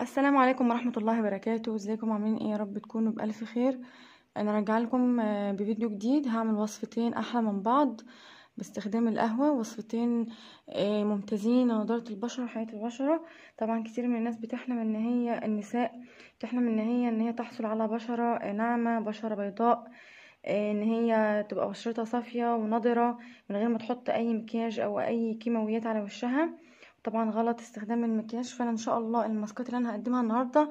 السلام عليكم ورحمة الله وبركاته ازيكم عاملين ايه يا رب تكونوا بألف خير انا رجع لكم آه، بفيديو جديد هعمل وصفتين احلى من بعض باستخدام القهوة وصفتين آه، ممتازين لنضارة البشرة وحياة البشرة طبعا كتير من الناس بتحلم ان هي النساء بتحلم ان هي ان هي تحصل على بشرة آه، ناعمة بشرة بيضاء ان هي تبقى بشرتها صافية ونضرة من غير ما تحط اي مكياج او اي كيماويات على وشها طبعا غلط استخدام المكياج فانا ان شاء الله الماسكات اللي انا هقدمها النهارده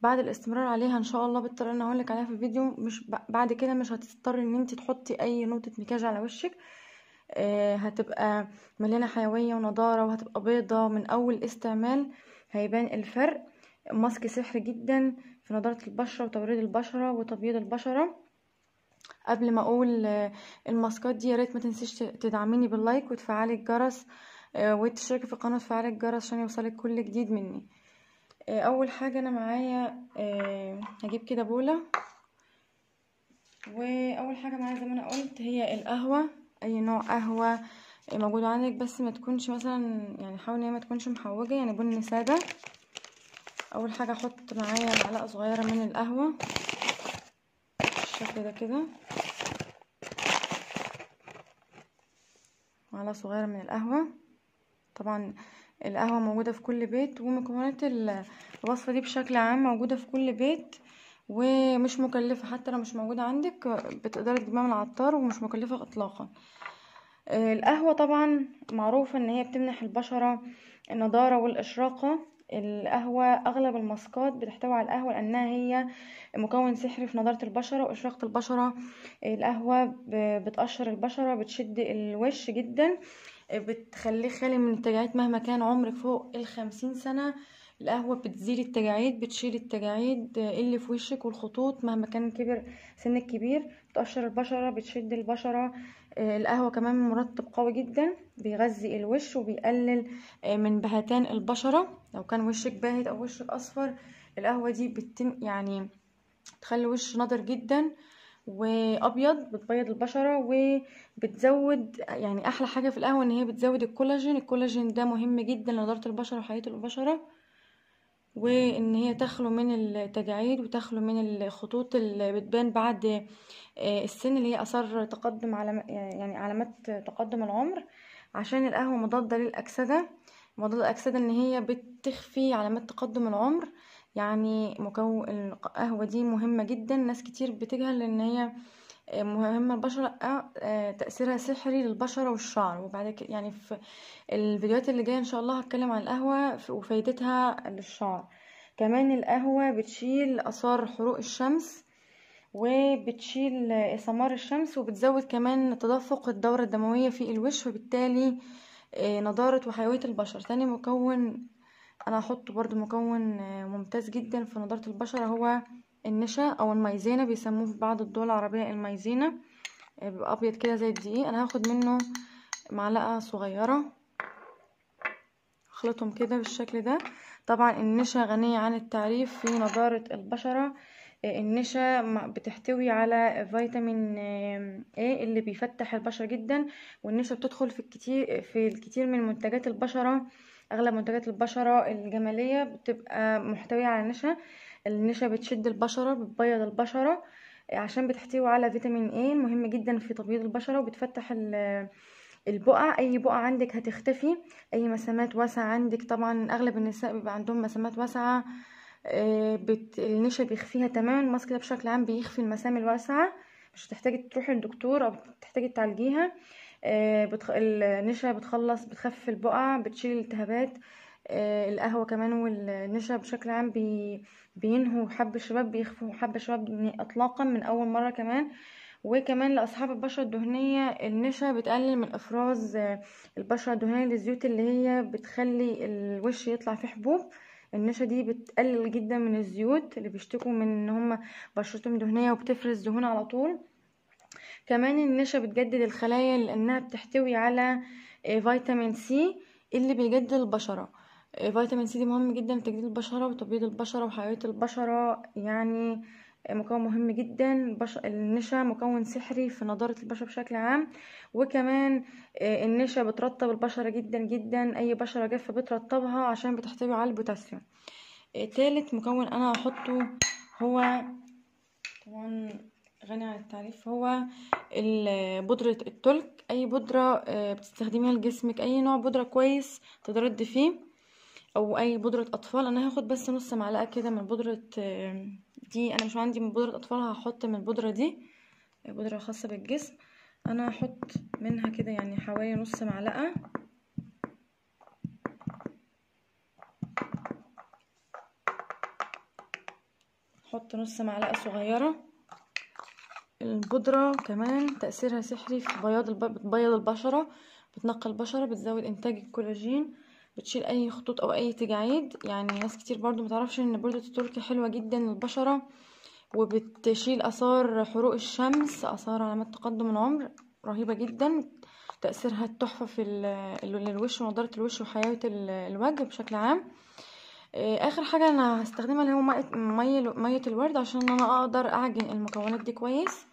بعد الاستمرار عليها ان شاء الله بالطريقه اللي هقولك عليها في الفيديو مش بعد كده مش هتضطري ان انت تحطي اي نقطه مكياج على وشك آه هتبقى مليانه حيويه ونضاره وهتبقى بيضه من اول استعمال هيبان الفرق ماسك سحر جدا في نضاره البشره وتوريد البشره وتبييض البشره قبل ما اقول آه، الماسكات دي يا ريت ما تنسيش تدعميني باللايك وتفعلي الجرس آه، وتشتركي في القناة وتفعل الجرس عشان يوصلك كل جديد مني آه، اول حاجة انا معايا آه، هجيب كده بولة واول حاجة معايا زي ما انا قلت هي القهوة اي نوع قهوة موجود عندك بس ما تكونش مثلا يعني حاولي ان ما تكونش محوجة يعني بن سادة اول حاجة احط معايا معلقة صغيرة من القهوة بالشكل ده كده معلقة صغيرة من القهوة طبعا القهوة موجودة في كل بيت ومكونات الوصفة دي بشكل عام موجودة في كل بيت ومش مكلفة حتى لو مش موجودة عندك بتقدري تجيبها من العطار ومش مكلفة اطلاقا القهوة طبعا معروفة ان هي بتمنح البشرة النضارة والاشراقة القهوة أغلب الماسكات بتحتوي على القهوة لأنها هي مكون سحري في نضارة البشرة وإشراقة البشرة القهوة بتقشر البشرة بتشد الوش جدا بتخليه خالي من التجاعيد مهما كان عمرك فوق الخمسين سنة القهوة بتزيل التجاعيد بتشيل التجاعيد اللي في وشك والخطوط مهما كان كبر سنك كبير بتقشر البشرة بتشد البشرة آه، القهوة كمان مرطب قوي جدا بيغذي الوش وبيقلل آه، من بهتان البشرة لو كان وشك باهت او وشك اصفر القهوة دي بتن يعني تخلي وش نضر جدا وابيض بتبيض البشره وبتزود يعني احلى حاجه في القهوه ان هي بتزود الكولاجين الكولاجين ده مهم جدا لنضاره البشره وحياه البشره وان هي تخلو من التجاعيد وتخلو من الخطوط اللي بتبان بعد آه، السن اللي هي اثار تقدم على يعني علامات تقدم العمر عشان القهوه مضاده للاكسده مضاده الاكسده ان هي بتخفي علامات تقدم العمر يعني مكون القهوه دي مهمه جدا ناس كتير بتجهل ان هي آه، مهمة البشرة آه، آه، تأثيرها سحري للبشرة والشعر وبعد كده يعني في الفيديوهات اللي جاية إن شاء الله هتكلم عن القهوة وفايدتها للشعر كمان القهوة بتشيل أثار حروق الشمس وبتشيل ثمار الشمس وبتزود كمان تدفق الدورة الدموية في الوش وبالتالي نضارة وحيوية البشر تاني مكون أنا هحطه برضو مكون ممتاز جدا في نضارة البشرة هو النشا او المايزينا بيسموه في بعض الدول العربيه المايزينا آه، بيبقى ابيض كده زي الدقيق انا هاخد منه معلقه صغيره اخلطهم كده بالشكل ده طبعا النشا غنيه عن التعريف في نضاره البشره آه، النشا بتحتوي على فيتامين آه، A اللي بيفتح البشرة جدا والنشا بتدخل في الكتير في الكتير من منتجات البشرة اغلب منتجات البشره الجماليه بتبقى محتويه على نشا النشا بتشد البشره بتبيض البشره عشان بتحتوي على فيتامين اي مهم جدا في تبييض البشره وبتفتح البقع اي بقع عندك هتختفي اي مسامات واسعه عندك طبعا اغلب النساء بيبقى عندهم مسامات واسعه آه، بت... النشا بيخفيها تماما الماسك ده بشكل عام بيخفي المسام الواسعه مش هتحتاجي تروحي للدكتور او تحتاجي تعالجيها آه، بتخ... النشا بتخلص بتخفف البقع بتشيل الالتهابات آه، القهوة كمان والنشا بشكل عام بي... بينهوا حب الشباب بيخفوا حب الشباب اطلاقا من اول مرة كمان وكمان لاصحاب البشره الدهنيه النشا بتقلل من افراز آه، البشره الدهنيه للزيوت اللي هي بتخلي الوش يطلع فيه حبوب النشا دي بتقلل جدا من الزيوت اللي بيشتكوا من ان هم بشرتهم دهنيه وبتفرز دهون على طول كمان النشا بتجدد الخلايا لانها بتحتوي على آه، فيتامين سي اللي بيجدد البشره آه، فيتامين سي دي مهم جدا لتجديد البشره وتبييض البشره وحيويه البشره يعني آه، مكون مهم جدا بش... النشا مكون سحري في نضارة البشرة بشكل عام وكمان النشا بترطب البشرة جدا جدا أي بشرة جافة بترطبها عشان بتحتوي على البوتاسيوم تالت مكون أنا هحطه هو طبعا غني عن التعريف هو بودرة التلك أي بودرة آه، بتستخدميها لجسمك أي نوع بودرة كويس تتردي فيه أو أي بودرة أطفال أنا هاخد بس نص معلقة كده من بودرة آه، دي أنا مش عندي من بودرة أطفال هحط من البودرة دي آه، بودرة خاصة بالجسم أنا هحط منها كده يعني حوالي نص معلقة احط نص معلقه صغيره البودرة كمان تأثيرها سحري في بياض الب... بتبيض البشرة بتنقي البشرة بتزود إنتاج الكولاجين بتشيل أي خطوط أو أي تجاعيد يعني ناس كتير برضو متعرفش إن بودرة التركي حلوة جدا للبشرة وبتشيل آثار حروق الشمس آثار علامات تقدم العمر رهيبة جدا تأثيرها التحفة في ال... الوش ونضارة الوش ال... الوجه بشكل عام آه، اخر حاجه انا هستخدمها اللي هو ميه ميه الورد عشان انا اقدر اعجن المكونات دي كويس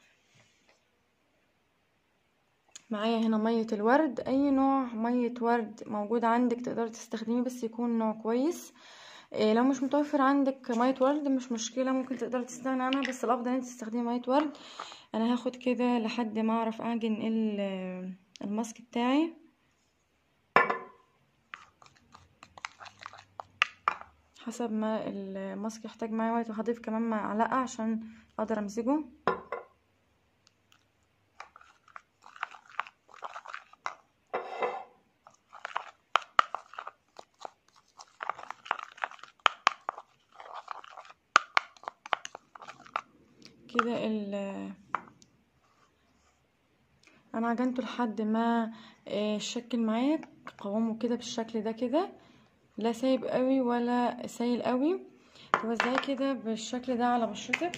معايا هنا مية الورد اي نوع مية ورد موجود عندك تقدر تستخدميه بس يكون نوع كويس إيه لو مش متوفر عندك مية ورد مش مشكلة ممكن تقدر تستغنى عنها بس الافضل انت تستخدمي مية ورد انا هاخد كده لحد ما اعرف اعجن آه، الماسك بتاعي حسب ما الماسك يحتاج معايا وقت وهضيف كمان معلقة عشان اقدر امزجه كده ال انا عجنته لحد ما آه، الشكل معايا قوامه كده بالشكل ده كده لا سايب قوي ولا سايل قوي توزعيه كده بالشكل ده على بشرتك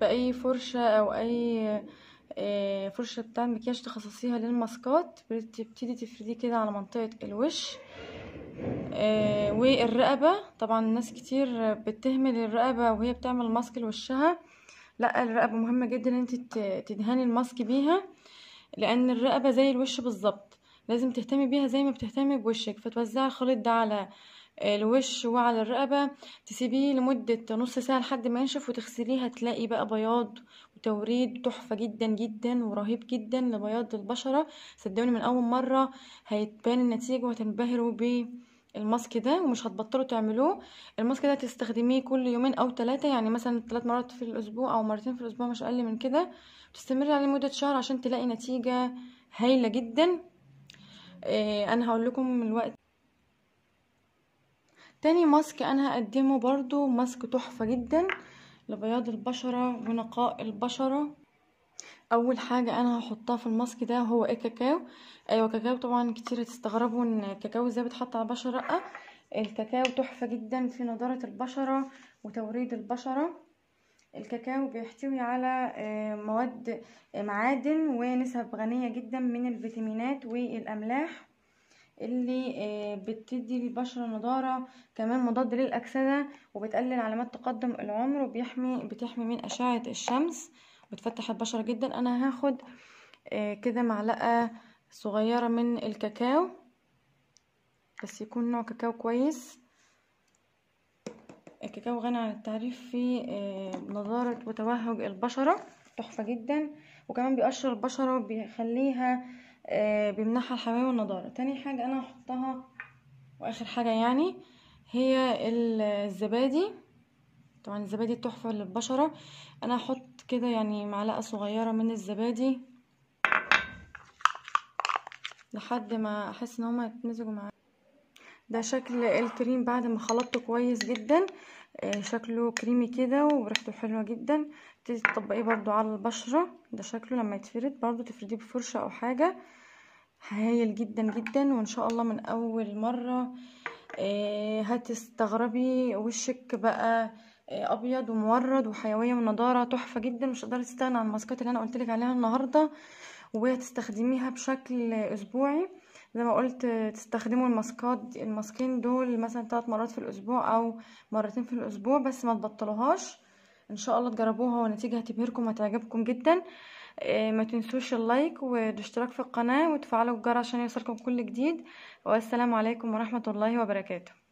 باي فرشه او اي آه، فرشه بتاع مكياج تخصصيها للماسكات بتبتدي تفرديه كده على منطقه الوش آه، والرقبة طبعا ناس كتير بتهمل الرقبة وهي بتعمل ماسك لوشها لا الرقبة مهمة جدا ان انت تدهني الماسك بيها لان الرقبة زي الوش بالظبط لازم تهتمي بيها زي ما بتهتمي بوشك فتوزعي الخليط ده على آه، الوش وعلى الرقبة تسيبيه لمدة نص ساعة لحد ما ينشف وتغسليها تلاقي بقى بياض التوريد تحفة جدا جدا ورهيب جدا لبياض البشرة صدقوني من اول مرة هيتبان النتيجة وهتنبهروا بيه الماسك ده ومش هتبطلوا تعملوه الماسك ده تستخدميه كل يومين او ثلاثه يعني مثلا ثلاث مرات في الاسبوع او مرتين في الاسبوع مش اقل من كده تستمر عليه مده شهر عشان تلاقي نتيجه هايله جدا آه انا هقول لكم من الوقت تاني ماسك انا هقدمه برضو ماسك تحفه جدا لبياض البشرة ونقاء البشرة اول حاجة انا هحطها في الماسك ده هو ايه كاكاو ايوه كاكاو طبعا كتير هتستغربوا ان الكاكاو ازاي بيتحط على البشرة لا أه، الكاكاو تحفة جدا في نضارة البشرة وتوريد البشرة الكاكاو بيحتوي على آه، مواد آه، معادن ونسب غنية جدا من الفيتامينات والأملاح اللي آه، بتدي للبشرة نضارة كمان مضاد للأكسدة وبتقلل علامات تقدم العمر وبيحمي بتحمي من أشعة الشمس بتفتح البشرة جدا أنا هاخد آه، كده معلقة صغيرة من الكاكاو بس يكون نوع كاكاو كويس الكاكاو غني عن التعريف في آه، نضارة وتوهج البشرة تحفة جدا وكمان بيقشر البشرة وبيخليها آه، بيمنحها الحمام والنضارة تاني حاجة انا هحطها واخر حاجة يعني هي الزبادي طبعا الزبادي التحفة للبشرة انا هحط كده يعني معلقة صغيرة من الزبادي لحد ما احس ان هما يتمزجوا معايا ده شكل الكريم بعد ما خلطته كويس جدا آه، شكله كريمي كده وريحته حلوه جدا تبتدي تطبقيه برضو على البشره ده شكله لما يتفرد برضو تفرديه بفرشه او حاجه هايل جدا جدا وان شاء الله من اول مره آه، هتستغربي وشك بقى آه، ابيض ومورد وحيويه ونضاره تحفه جدا مش هتقدري تستغنى عن الماسكات اللي انا قلت لك عليها النهارده وهتستخدميها بشكل اسبوعي زي ما قلت تستخدموا الماسكات الماسكين دول مثلا ثلاث مرات في الاسبوع او مرتين في الاسبوع بس ما تبطلوهاش ان شاء الله تجربوها والنتيجه هتبهركم وهتعجبكم جدا إيه، ما تنسوش اللايك والاشتراك في القناه وتفعلوا الجرس عشان يوصلكم كل جديد والسلام عليكم ورحمه الله وبركاته